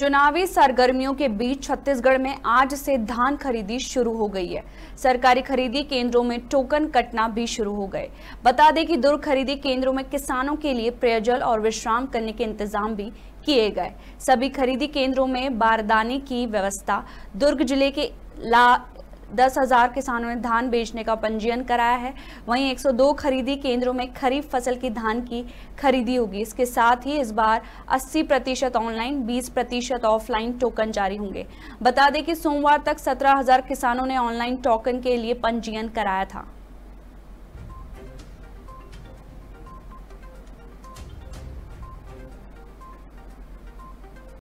चुनावी सरगर्मियों के बीच छत्तीसगढ़ में आज से धान खरीदी शुरू हो गई है सरकारी खरीदी केंद्रों में टोकन कटना भी शुरू हो गए बता दें कि दुर्ग खरीदी केंद्रों में किसानों के लिए पेयजल और विश्राम करने के इंतजाम भी किए गए सभी खरीदी केंद्रों में बारदाने की व्यवस्था दुर्ग जिले के ला दस हजार किसानों ने धान बेचने का पंजीयन कराया है वहीं 102 खरीदी केंद्रों में खरीफ फसल की धान की खरीदी होगी इसके साथ ही इस बार 80 प्रतिशत ऑनलाइन 20 प्रतिशत ऑफलाइन टोकन जारी होंगे बता दें कि सोमवार तक हजार किसानों ने ऑनलाइन टोकन के लिए पंजीयन कराया था